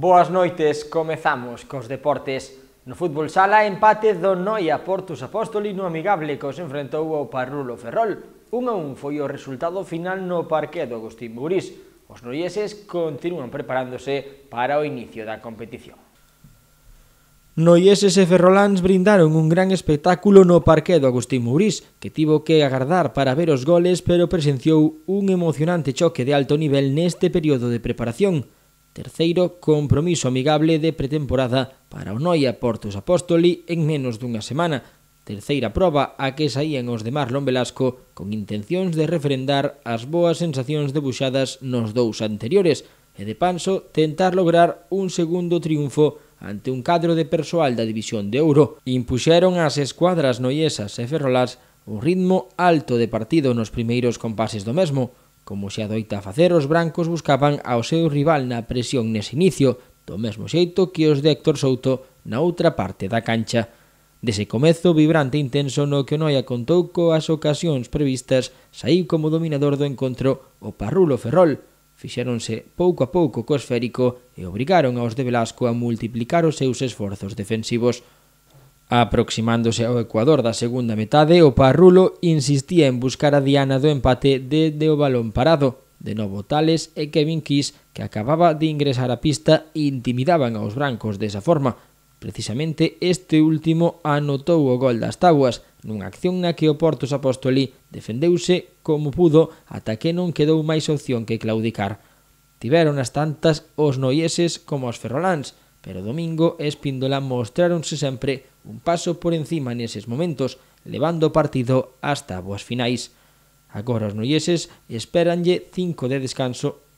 Boas noites, comezamos cos deportes. No fútbol sala, empate do Noia Portus Apóstoli no amigable que os enfrentou ao Parrulo Ferrol. 1-1 foi o resultado final no parque do Agustín Burís. Os noieses continúan preparándose para o inicio da competición. Noieses e ferroláns brindaron un gran espectáculo no parque do Agustín Mourís, que tivo que agardar para ver os goles, pero presenciou un emocionante choque de alto nivel neste período de preparación. Terceiro compromiso amigable de pretemporada para o Noia Portos Apóstoli en menos dunha semana. Terceira proba a que saían os de Marlon Velasco con intencións de referendar as boas sensacións debuxadas nos dous anteriores e de Panso tentar lograr un segundo triunfo ante un cadro de persoal da División de Ouro. Impuxeron as escuadras noiesas e ferrolás un ritmo alto de partido nos primeiros compases do mesmo, Como se adoita facer, os brancos buscaban ao seu rival na presión nese inicio, do mesmo xeito que os de Héctor Souto na outra parte da cancha. Dese comezo vibrante e intenso no que o Noia contou coas ocasións previstas, saiu como dominador do encontro o Parrulo Ferrol, fixéronse pouco a pouco co esférico e obrigaron aos de Velasco a multiplicar os seus esforzos defensivos. Aproximándose ao Ecuador da segunda metade, o Parrulo insistía en buscar a diana do empate desde o balón parado. De novo Tales e Kevin Kiss, que acababa de ingresar a pista, intimidaban aos brancos desa forma. Precisamente este último anotou o gol das tabuas, nunha acción na que o Portos Apostolí defendeuse como pudo ata que non quedou máis opción que claudicar. Tiveron as tantas os noieses como os ferroláns, pero Domingo e Espíndola mostráronse sempre un paso por encima neses momentos, levando o partido hasta boas finais. Agora os noieses esperanlle cinco de descanso